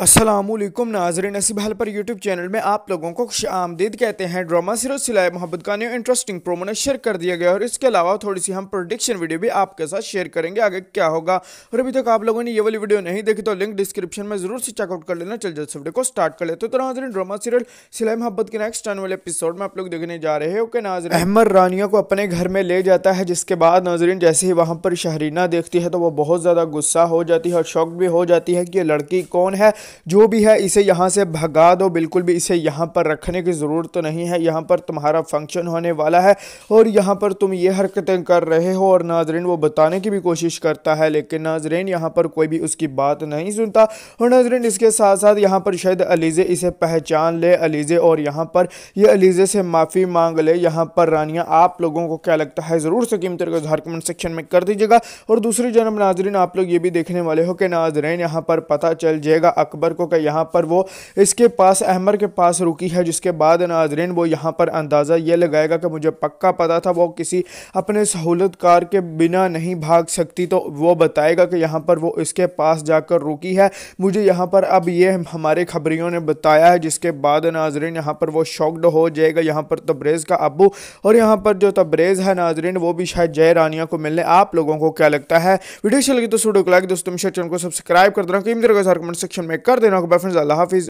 असलम नाजरन नसीब हल पर यूट्यूब चैनल में आप लोगों को खुश आमदीद कहते हैं ड्रामा सीरोज सिलाई मोहब्बत का न्यू इंटरेस्टिंग ने शेयर कर दिया गया और इसके अलावा थोड़ी सी हम प्रोडिक्शन वीडियो भी आपके साथ शेयर करेंगे आगे क्या होगा और अभी तक आप लोगों ने ये वाली वीडियो नहीं देखी तो लिंक डिस्क्रिप्शन में जरूर से चेकआउट कर लेना चल जल्द वीडियो को स्टार्ट कर लेते तो, तो नाजरन ड्रामा सीरियल सिलाई मोहब्बत के नेक्स्ट आने वाले एपिसोड में आप लोग देखने जा रहे हो कि नाजर अहमद रानिया को अपने घर में ले जाता है जिसके बाद नाजरन जैसे ही वहाँ पर शहरीना देखती है तो वो बहुत ज़्यादा गुस्सा हो जाती है और शौक भी हो जाती है कि ये लड़की कौन है जो भी है इसे यहाँ से भगा दो बिल्कुल भी इसे यहाँ पर रखने की ज़रूरत तो नहीं है यहाँ पर तुम्हारा फंक्शन होने वाला है और यहाँ पर तुम ये हरकतें कर रहे हो और नाजरेन वो बताने की भी कोशिश करता है लेकिन नाजरेन यहाँ पर कोई भी उसकी बात नहीं सुनता और नाजरेन इसके साथ साथ यहाँ पर शायद अलीज़े इसे पहचान ले अलीज़े और यहाँ पर ये अलीज़े से माफ़ी मांग ले यहाँ पर रानिया आप लोगों को क्या लगता है ज़रूर से कीमत हर कमेंट सेक्शन में कर दीजिएगा और दूसरी जन्म नाजरीन आप लोग ये भी देखने वाले हो कि नाजरेन यहाँ पर पता चल जाएगा अकबर अकबर को कि यहाँ पर वो इसके पास अहमर के पास रुकी है जिसके बाद नाजरीन वो यहाँ पर अंदाज़ा ये लगाएगा कि मुझे पक्का पता था वो किसी अपने सहूलत कार के बिना नहीं भाग सकती तो वो बताएगा कि यहाँ पर वो इसके पास जाकर रुकी है मुझे यहाँ पर अब ये हमारे खबरियों ने बताया है जिसके बाद नाजरीन यहाँ पर वो शॉकड हो जाएगा यहाँ पर तब्रेज़ का अबू और यहाँ पर जो तब्रेज़ है नाजरीन वो भी शायद जय रानिया को मिलने आप लोगों को क्या लगता है वीडियो अच्छी लगी तो सूडो को लाइक दोस्तों चैनल को सब्सक्राइब कर देना कई मेरे कमेंट सेक्शन में कर देना होगा फ्रेंड्स अल्लाह हाफिज़